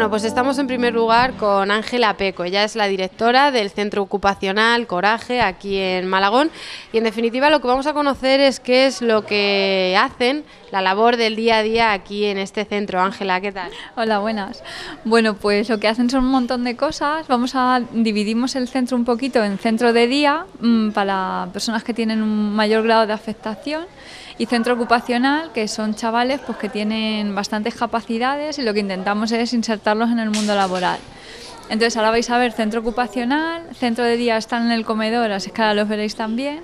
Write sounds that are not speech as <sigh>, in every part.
Bueno, pues estamos en primer lugar con Ángela Peco. Ella es la directora del Centro Ocupacional Coraje aquí en Malagón. Y en definitiva lo que vamos a conocer es qué es lo que hacen, la labor del día a día aquí en este centro. Ángela, ¿qué tal? Hola, buenas. Bueno, pues lo que hacen son un montón de cosas. Vamos a dividimos el centro un poquito en centro de día mm, para personas que tienen un mayor grado de afectación y centro ocupacional, que son chavales pues, que tienen bastantes capacidades y lo que intentamos es insertarlos en el mundo laboral. Entonces ahora vais a ver centro ocupacional, centro de día están en el comedor, así que ahora los veréis también.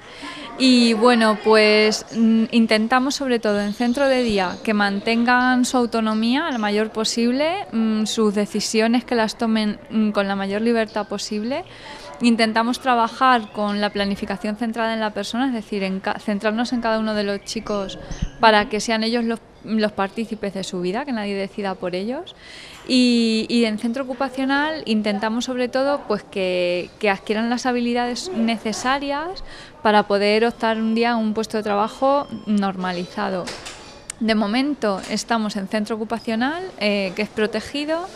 Y bueno, pues mm, intentamos sobre todo en centro de día que mantengan su autonomía al mayor posible, mm, sus decisiones que las tomen mm, con la mayor libertad posible. Intentamos trabajar con la planificación centrada en la persona, es decir, centrarnos en cada uno de los chicos para que sean ellos los los partícipes de su vida, que nadie decida por ellos. Y, en centro ocupacional intentamos sobre todo pues que, adquieran las habilidades necesarias para poder optar un día a un puesto de trabajo normalizado. De momento estamos en centro ocupacional, eh, que es protegido.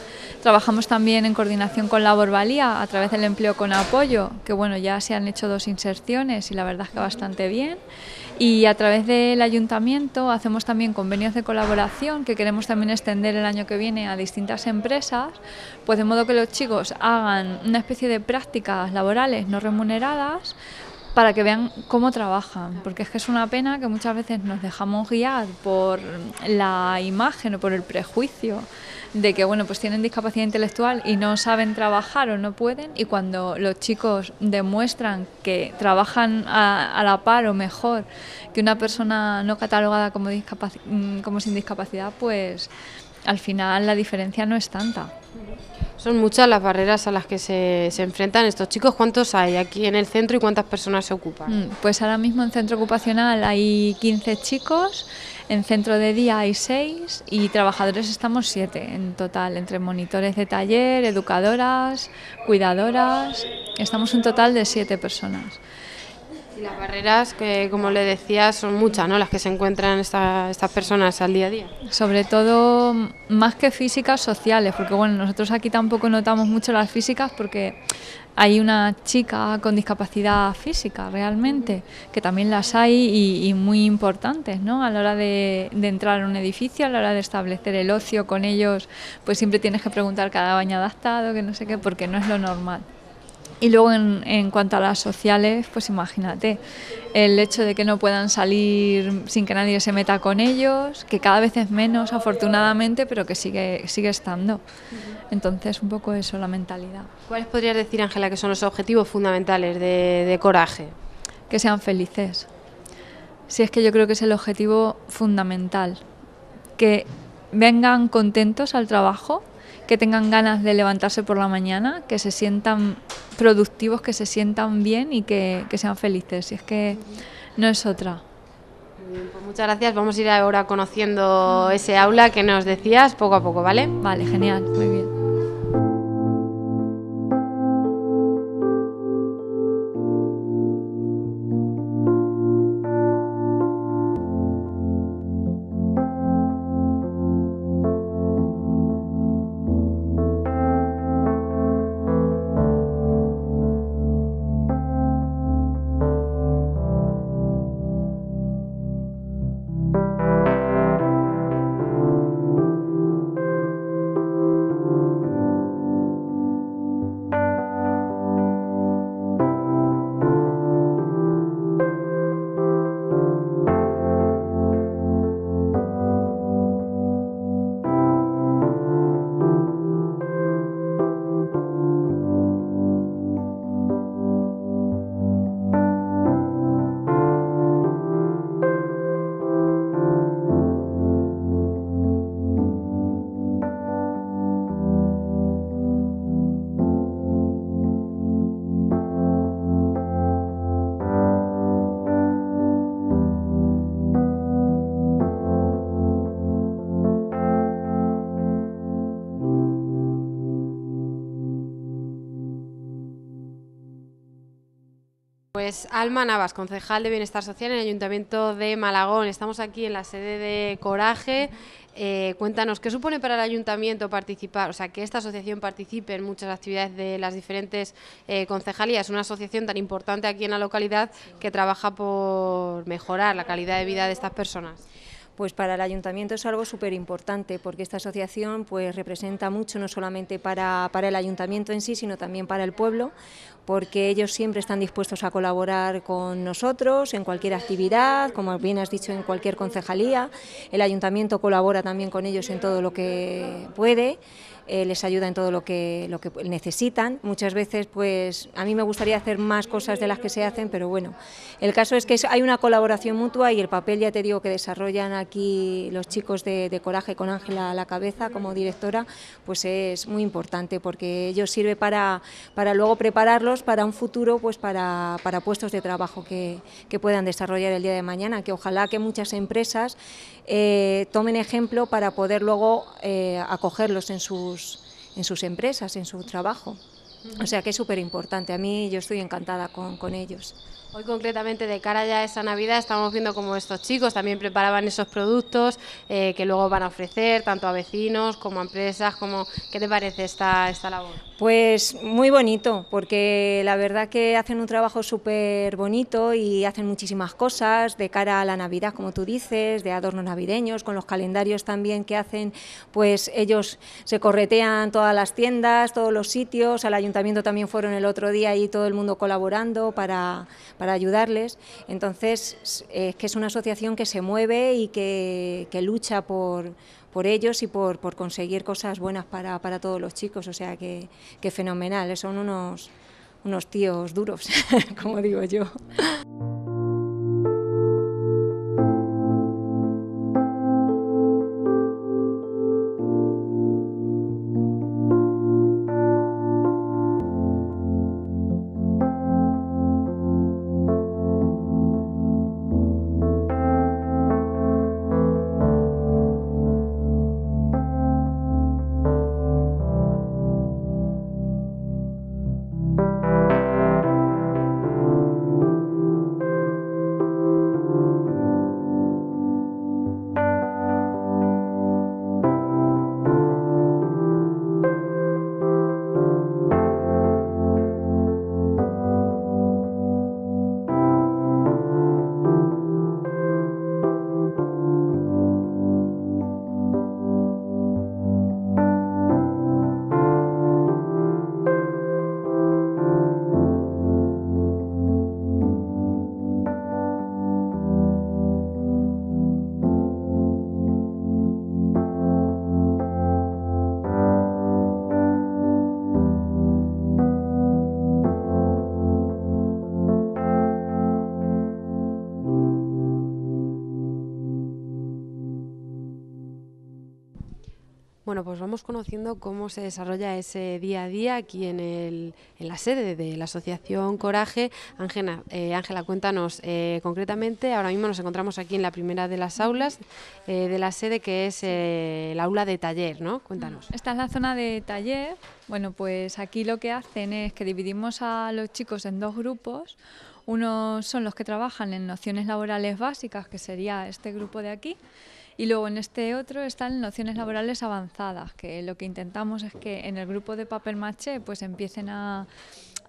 Trabajamos también en coordinación con la Borbalía... a través del empleo con apoyo, que bueno, ya se han hecho dos inserciones y la verdad es que bastante bien. Y a través del ayuntamiento hacemos también convenios de colaboración que queremos también extender el año que viene a distintas empresas, pues de modo que los chicos hagan una especie de prácticas laborales no remuneradas para que vean cómo trabajan, porque es que es una pena que muchas veces nos dejamos guiar por la imagen o por el prejuicio de que bueno, pues tienen discapacidad intelectual y no saben trabajar o no pueden y cuando los chicos demuestran que trabajan a, la par o mejor que una persona no catalogada mm, como, sin discapacidad, pues al final la diferencia no es tanta. Son muchas las barreras a las que se, se, enfrentan estos chicos. ¿Cuántos hay aquí en el centro y cuántas personas se ocupan? Mm, pues ahora mismo en centro ocupacional hay 15 chicos en centro de día hay seis y trabajadores estamos siete en total, entre monitores de taller, educadoras, cuidadoras. Estamos un total de siete personas las barreras, que como le decía, son muchas, ¿no? Las que se encuentran estas personas al día a día. Sobre todo, más que físicas, sociales, porque bueno, nosotros aquí tampoco notamos mucho las físicas porque hay una chica con discapacidad física realmente, que también las hay y, muy importantes, ¿no? A la hora de, entrar a un edificio, a la hora de establecer el ocio con ellos, pues siempre tienes que preguntar cada baño adaptado, que no sé qué, porque no es lo normal. Y luego en, cuanto a las sociales, pues imagínate, el hecho de que no puedan salir sin que nadie se meta con ellos, que cada vez es menos afortunadamente, pero que sigue, sigue estando. Entonces, un poco eso, la mentalidad. ¿Cuáles podrías decir, Ángela, que son los objetivos fundamentales de, de Coraje? Que sean felices. Si es que yo creo que es el objetivo fundamental. Que vengan contentos al trabajo, que tengan ganas de levantarse por la mañana, que se sientan productivos, que se sientan bien y que, sean felices. Y es que no es otra. Pues muchas gracias. Vamos a ir ahora conociendo ese aula que nos decías poco a poco, ¿vale? Vale, genial, muy bien. Alma Navas, concejal de Bienestar Social en el Ayuntamiento de Malagón. Estamos aquí en la sede de Coraje. Eh, cuéntanos, ¿qué supone para el Ayuntamiento participar, o sea, que esta asociación participe en muchas actividades de las diferentes eh, concejalías? Una asociación tan importante aquí en la localidad que trabaja por mejorar la calidad de vida de estas personas pues para el ayuntamiento es algo súper importante porque esta asociación pues representa mucho no solamente para, para, el ayuntamiento en sí sino también para el pueblo porque ellos siempre están dispuestos a colaborar con nosotros en cualquier actividad como bien has dicho en cualquier concejalía el ayuntamiento colabora también con ellos en todo lo que puede eh, les ayuda en todo lo que, lo que necesitan. Muchas veces, pues a mí me gustaría hacer más cosas de las que se hacen, pero bueno, el caso es que hay una colaboración mutua y el papel, ya te digo, que desarrollan aquí los chicos de, Coraje con Ángela a la cabeza como directora, pues es muy importante porque ellos sirve para, para luego prepararlos para un futuro, pues para, puestos de trabajo que, puedan desarrollar el día de mañana, que ojalá que muchas empresas eh, tomen ejemplo para poder luego eh, acogerlos en su en sus empresas, en su trabajo. O sea que es súper importante. A mí yo estoy encantada con, con ellos. Hoy concretamente de cara ya a esa Navidad estamos viendo cómo estos chicos también preparaban esos productos eh, que luego van a ofrecer tanto a vecinos como a empresas. Como, ¿Qué te parece esta, esta labor? Pues muy bonito, porque la verdad que hacen un trabajo súper bonito y hacen muchísimas cosas de cara a la Navidad, como tú dices, de adornos navideños, con los calendarios también que hacen, pues ellos se corretean todas las tiendas, todos los sitios, al ayuntamiento también fueron el otro día y todo el mundo colaborando para para ayudarles. Entonces, es eh, que es una asociación que se mueve y que, lucha por, ellos y por, conseguir cosas buenas para, todos los chicos. O sea que, que fenomenal, son unos, unos tíos duros, <laughs> como digo yo. pues vamos conociendo cómo se desarrolla ese día a día aquí en, la sede de la Asociación Coraje. Eh, Ángela, cuéntanos eh, concretamente, ahora mismo nos encontramos aquí en la primera de las aulas eh, de la sede que es el aula de taller, ¿no? Cuéntanos. Esta es la zona de taller. Bueno, pues aquí lo que hacen es que dividimos a los chicos en dos grupos. Unos son los que trabajan en nociones laborales básicas, que sería este grupo de aquí, y luego en este otro están nociones laborales avanzadas, que lo que intentamos es que en el grupo de papel maché pues empiecen a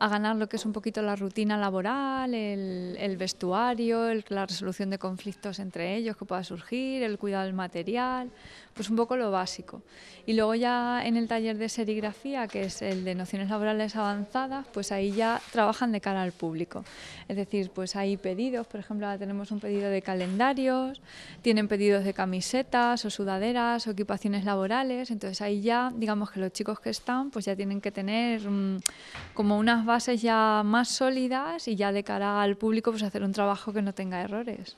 a ganar lo que es un poquito la rutina laboral, el, vestuario, la resolución de conflictos entre ellos que pueda surgir, el cuidado del material, pues un poco lo básico. Y luego ya en el taller de serigrafía, que es el de nociones laborales avanzadas, pues ahí ya trabajan de cara al público. Es decir, pues hay pedidos, por ejemplo, tenemos un pedido de calendarios, tienen pedidos de camisetas o sudaderas o equipaciones laborales, entonces ahí ya digamos que los chicos que están pues ya tienen que tener mm, como unas bases ya más sólidas y ya de cara al público pues hacer un trabajo que no tenga errores.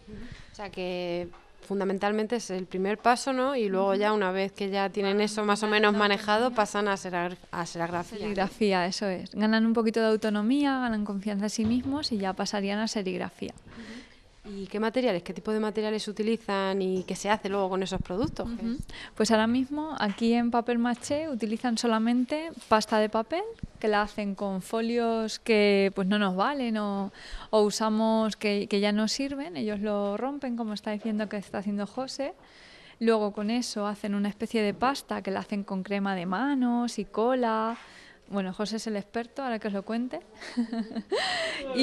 O sea que fundamentalmente es el primer paso, ¿no? Y luego ya una vez que ya tienen eso más o menos manejado, pasan a ser a serigrafía. Serigrafía, eso es. Ganan un poquito de autonomía, ganan confianza en sí mismos y ya pasarían a serigrafía. ¿Y qué materiales, qué tipo de materiales utilizan y qué se hace luego con esos productos? Pues ahora mismo aquí en papel maché utilizan solamente pasta de papel, que la hacen con folios que pues no nos valen o, usamos que, que, ya no sirven, ellos lo rompen como está diciendo que está haciendo José. Luego con eso hacen una especie de pasta que la hacen con crema de manos y cola. Bueno, José es el experto, ahora que os lo cuente. <laughs>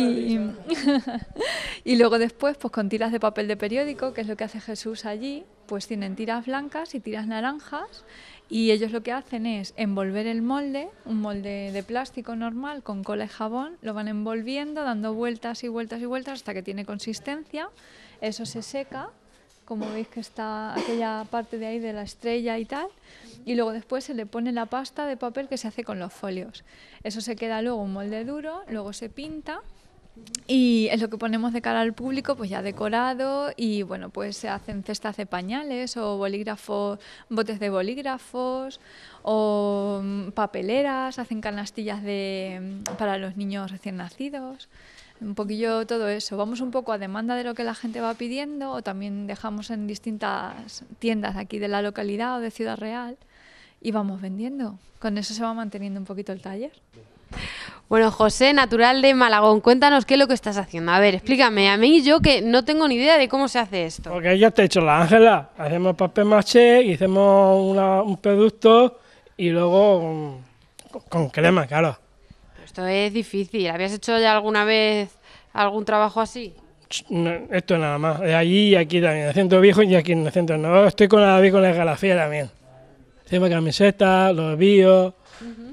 y, luego después, pues con tiras de papel de periódico, que es lo que hace Jesús allí, pues tienen tiras blancas y tiras naranjas. Y ellos lo que hacen es envolver el molde, un molde de plástico normal con cola y jabón, lo van envolviendo, dando vueltas y vueltas y vueltas hasta que tiene consistencia. Eso se seca como veis que está aquella parte de ahí de la estrella y tal, y luego después se le pone la pasta de papel que se hace con los folios. Eso se queda luego un molde duro, luego se pinta y es lo que ponemos de cara al público, pues ya decorado y bueno, pues se hacen cestas de pañales o bolígrafos, botes de bolígrafos o mm, papeleras, hacen canastillas de, mm, para los niños recién nacidos un poquillo todo eso. Vamos un poco a demanda de lo que la gente va pidiendo o también dejamos en distintas tiendas aquí de la localidad o de Ciudad Real y vamos vendiendo. Con eso se va manteniendo un poquito el taller. Bueno, José, natural de Malagón, cuéntanos qué es lo que estás haciendo. A ver, explícame, a mí yo que no tengo ni idea de cómo se hace esto. Porque ya te he hecho la Ángela, hacemos papel maché y un producto y luego con crema, claro es difícil. ¿Habías hecho ya alguna vez algún trabajo así? esto nada más. De Allí y aquí también, en el centro viejo y aquí en el centro nuevo. Estoy con la, con la Galafía también. Hacemos camisetas, los bios,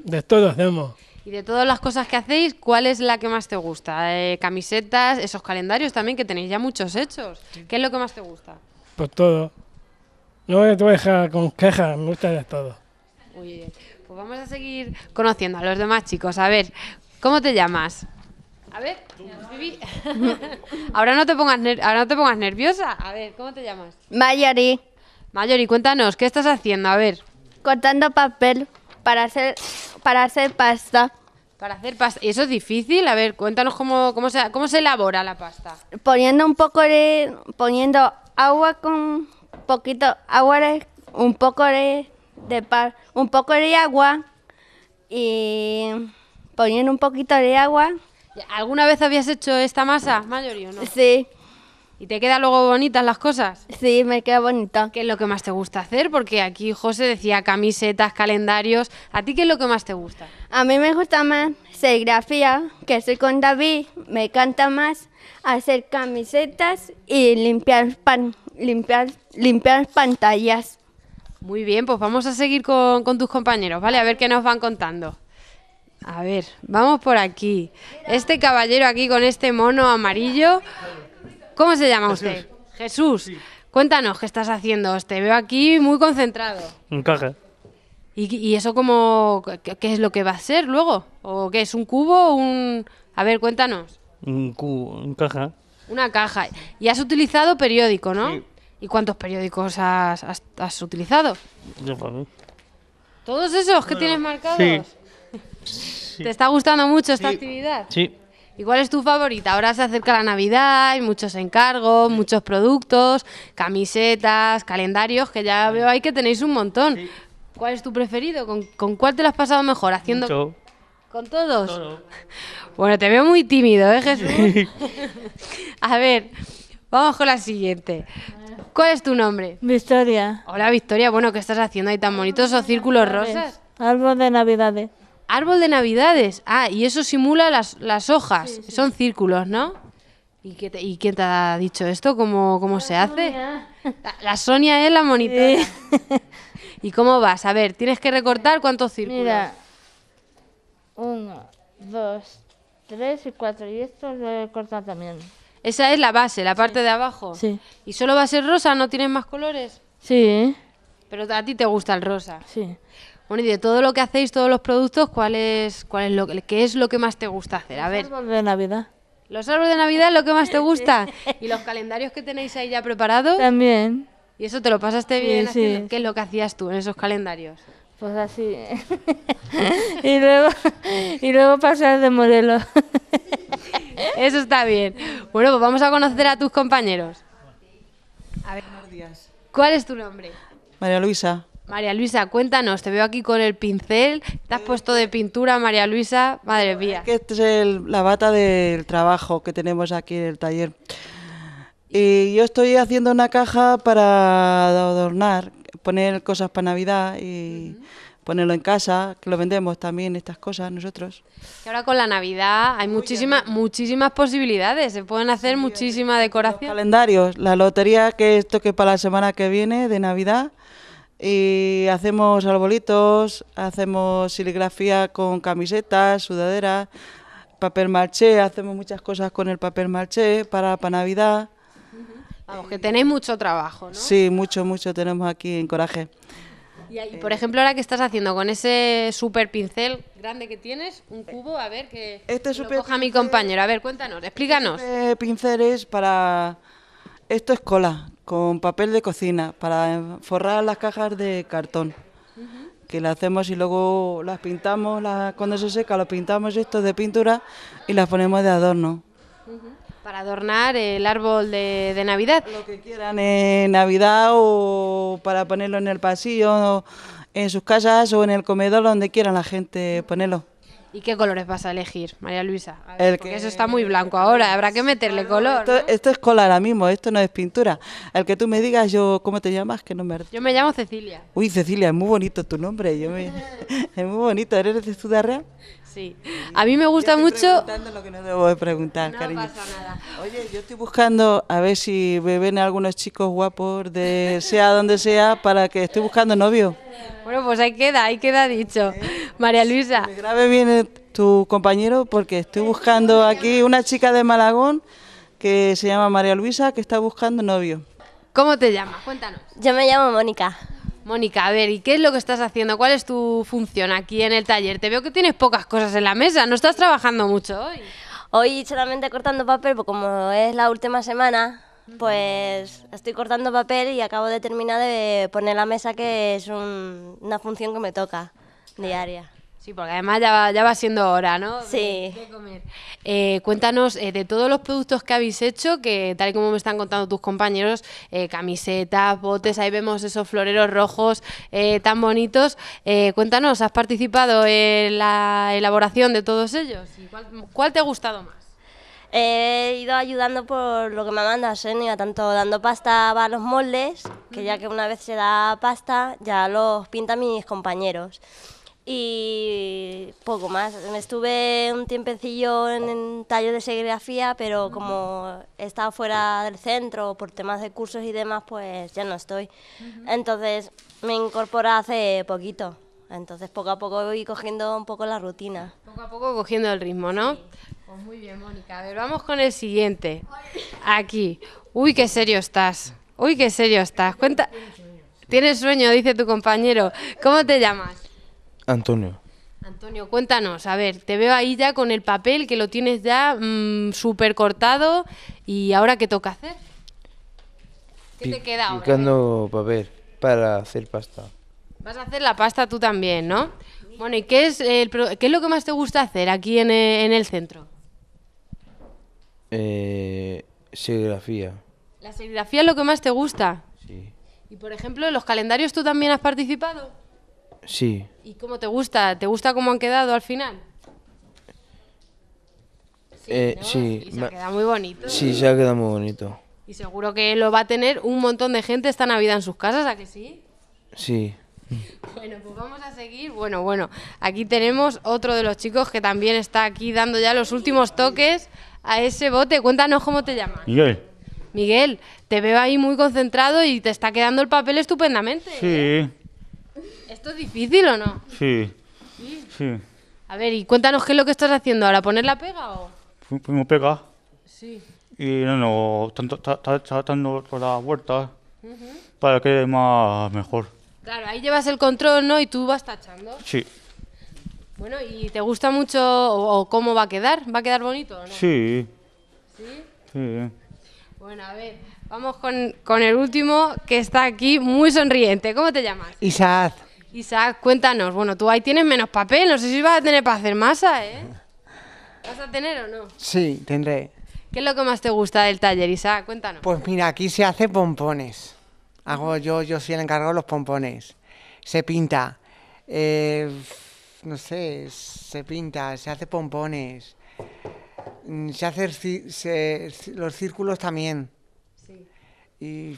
de todo hacemos. Y de todas las cosas que hacéis, ¿cuál es la que más te gusta? Eh, camisetas, esos calendarios también que tenéis ya muchos hechos. ¿Qué es lo que más te gusta? Pues todo. No voy a dejar con quejas, me gusta de todo. Muy bien pues vamos a seguir conociendo a los demás chicos. A ver, ¿cómo te llamas? A ver, <laughs> ahora, no te pongas ahora no te pongas nerviosa. A ver, ¿cómo te llamas? Mayori. Mayori, cuéntanos, ¿qué estás haciendo? A ver. Cortando papel para hacer, para hacer pasta. Para hacer pasta. ¿Y eso es difícil? A ver, cuéntanos cómo, cómo, se, cómo se elabora la pasta. Poniendo un poco de... Poniendo agua con... Poquito agua, de, un poco de de par, un poco de agua y poniendo un poquito de agua. ¿Alguna vez habías hecho esta masa, mayor no? Sí. ¿Y te quedan luego bonitas las cosas? Sí, me queda bonita. ¿Qué es lo que más te gusta hacer? Porque aquí José decía camisetas, calendarios. ¿A ti qué es lo que más te gusta? A mí me gusta más grafía, que estoy con David. Me encanta más hacer camisetas y limpiar, limpiar, limpiar pantallas. Muy bien, pues vamos a seguir con, tus compañeros, ¿vale? A ver qué nos van contando. A ver, vamos por aquí. Este caballero aquí con este mono amarillo, ¿cómo se llama usted? Jesús. Cuéntanos qué estás haciendo. Te veo aquí muy concentrado. Un caja. ¿Y, eso cómo, qué, es lo que va a ser luego? ¿O qué es un cubo o un...? A ver, cuéntanos. Un cubo, un caja. Una caja. Y has utilizado periódico, ¿no? ¿Y cuántos periódicos has, utilizado? Yo mí. ¿Todos esos que tienes marcados? ¿Te está gustando mucho esta actividad? Sí. ¿Y cuál es tu favorita? Ahora se acerca la Navidad, hay muchos encargos, muchos productos, camisetas, calendarios, que ya veo ahí que tenéis un montón. ¿Cuál es tu preferido? ¿Con, cuál te lo has pasado mejor? ¿Haciendo con todos? <laughs> Bueno, te veo muy tímido, ¿eh, Jesús? <laughs> <laughs> a ver, Vamos con la siguiente. ¿Cuál es tu nombre? Victoria. Hola Victoria, bueno, ¿qué estás haciendo ahí tan bonitos esos círculos rosas? Árbol de Navidades. Árbol de Navidades. Ah, y eso simula las, las hojas. Son círculos, ¿no? ¿Y, qué te, quién te ha dicho esto? ¿Cómo, cómo se hace? La, Sonia es la monitora. <laughs> ¿Y cómo vas? A ver, tienes que recortar cuántos círculos. Mira, uno, dos, tres y cuatro. Y esto lo he cortado también. Esa es la base, la parte de abajo. Sí. ¿Y solo va a ser rosa? ¿No tienen más colores? Sí. Pero a ti te gusta el rosa. Sí. Bueno, y de todo lo que hacéis, todos los productos, ¿cuál es, cuál es lo, que es lo que más te gusta hacer? A ver. Los árboles de Navidad. ¿Los árboles de Navidad es lo que más te gusta? <laughs> ¿Y los calendarios que tenéis ahí ya preparados? También. ¿Y eso te lo pasaste bien? Sí, ¿Qué es lo que hacías tú en esos calendarios? Pues así. <laughs> y, luego, y luego pasar de modelo. <laughs> Eso está bien. Bueno, pues vamos a conocer a tus compañeros. A ver, buenos días. ¿Cuál es tu nombre? María Luisa. María Luisa, cuéntanos, te veo aquí con el pincel, te has puesto de pintura, María Luisa, madre mía. Que esta es la bata del trabajo que tenemos aquí en el taller. Y yo estoy haciendo una caja para adornar, poner cosas para Navidad y ponerlo en casa, que lo vendemos también, estas cosas nosotros. Y ahora con la Navidad hay muchísimas, muchísimas posibilidades, se pueden hacer muchísimas muchísima eh, decoración. calendarios, la lotería que esto que para la semana que viene de Navidad y hacemos arbolitos, hacemos siligrafía con camisetas, sudaderas, papel marché, hacemos muchas cosas con el papel marché para, para Navidad. Vamos, que tenéis mucho trabajo, ¿no? Sí, mucho, mucho tenemos aquí en Coraje. Y, por eh. ejemplo, ahora que estás haciendo con ese super pincel grande que tienes, un eh. cubo, a ver que, este lo coja mi compañero. A ver, cuéntanos, explícanos. Este pincel es para... Esto es cola, con papel de cocina, para forrar las cajas de cartón. Que las hacemos y luego las pintamos, cuando se seca, lo pintamos esto de pintura y las ponemos de adorno. Para adornar el árbol de, Navidad. Lo que quieran en Navidad o para ponerlo en el pasillo, en sus casas o en el comedor, donde quieran la gente ponerlo. ¿Y qué colores vas a elegir, María Luisa? porque eso está muy blanco ahora, habrá que meterle color. Esto, es cola ahora mismo, esto no es pintura. El que tú me digas, yo, ¿cómo te llamas? Que no me... Yo me llamo Cecilia. Uy, Cecilia, es muy bonito tu nombre. Yo me... <laughs> es muy bonito. ¿Eres de Ciudad Sí. A mí me gusta mucho. Preguntando lo que no debo de preguntar, no Pasa nada. Oye, yo estoy buscando a ver si me ven algunos chicos guapos de sea donde sea para que estoy buscando novio. Bueno, pues ahí queda, ahí queda dicho. María Luisa. me grabe bien eh, tu compañero porque estoy buscando aquí una chica de Malagón que se llama María Luisa que está buscando novio. ¿Cómo te llamas? Cuéntanos. Yo me llamo Mónica. Mónica, a ver, ¿y qué es lo que estás haciendo? ¿Cuál es tu función aquí en el taller? Te veo que tienes pocas cosas en la mesa, no estás trabajando mucho hoy. Hoy solamente cortando papel, porque como es la última semana, pues estoy cortando papel y acabo de terminar de poner la mesa, que es una función que me toca diaria. Sí, porque además ya va, siendo hora, ¿no? Sí. Eh, cuéntanos eh, de todos los productos que habéis hecho, que tal y como me están contando tus compañeros, eh, camisetas, botes, ahí vemos esos floreros rojos tan bonitos. cuéntanos, ¿has participado en la elaboración de todos ellos? cuál, te ha gustado más? He ido ayudando por lo que me mandas, Senia, tanto dando pasta a los moldes, que ya que una vez se da pasta, ya los pintan mis compañeros y poco más. Me estuve un tiempecillo en, tallo taller de serigrafía, pero como estaba fuera del centro por temas de cursos y demás, pues ya no estoy. Entonces me incorpora hace poquito. Entonces poco a poco voy cogiendo un poco la rutina. Poco a poco cogiendo el ritmo, ¿no? Pues muy bien, Mónica. A ver, vamos con el siguiente. Aquí. Uy, qué serio estás. Uy, qué serio estás. Cuenta. Tienes sueño, dice tu compañero. ¿Cómo te llamas? Antonio. Antonio, cuéntanos, a ver, te veo ahí ya con el papel que lo tienes ya mm, super súper cortado y ahora qué toca hacer. ¿Qué te queda Picando papel para hacer pasta. Vas a hacer la pasta tú también, ¿no? Bueno, ¿y qué es, qué es lo que más te gusta hacer aquí eh, en, el centro? Eh, serigrafía. ¿La serigrafía es lo que más te gusta? Sí. ¿Y por ejemplo, en los calendarios tú también has participado? Sí. ¿Y cómo te gusta? ¿Te gusta cómo han quedado al final? Sí, eh, Y se ha quedado muy bonito. Sí, se ha quedado muy bonito. Y seguro que lo va a tener un montón de gente esta Navidad en sus casas, ¿a que sí? Sí. <laughs> Bueno, pues vamos a seguir. Bueno, bueno, aquí tenemos otro de los chicos que también está aquí dando ya los últimos toques a ese bote. Cuéntanos cómo te llamas. Miguel. Miguel, te veo ahí muy concentrado y te está quedando el papel estupendamente. Sí. ¿eh? ¿Esto es difícil o no? Sí. sí. A ver, y cuéntanos qué es lo que estás haciendo ahora, ¿poner la pega o...? Pongo pega. Sí. Y no, no, tanto, dando tanto las vueltas para que más mejor. Claro, ahí llevas el control, ¿no? Y tú vas tachando. Sí. Bueno, ¿y te gusta mucho o, cómo va a quedar? ¿Va a quedar bonito o no? Sí. ¿Sí? Sí. Bueno, a ver, vamos con, con el último que está aquí muy sonriente. ¿Cómo te llamas? Isaac. Isaac, cuéntanos, bueno, tú ahí tienes menos papel, no sé si vas a tener para hacer masa, ¿eh? <laughs> ¿Vas a tener o no? Sí, tendré. ¿Qué es lo que más te gusta del taller, Isaac? Cuéntanos. Pues mira, aquí se hace pompones. Hago yo, yo soy el encargado de los pompones. Se pinta, eh, no sé, se pinta, se hace pompones. Mm, se hace los círculos también. Sí. Y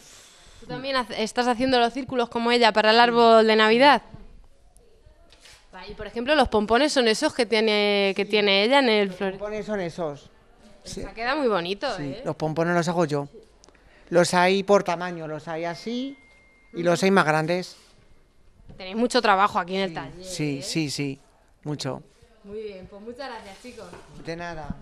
también estás haciendo los círculos como ella para el árbol de Navidad? Y por ejemplo, los pompones son esos que tiene, que tiene ella en el Los pompones son esos. Pues sí. queda muy bonito, sí. ¿eh? Los pompones los hago yo. Los hay por tamaño, los hay así y los hay más grandes. Tenéis mucho trabajo aquí en el taller. Sí, ¿eh? sí, sí, mucho. Muy bien, pues muchas gracias, chicos. De nada.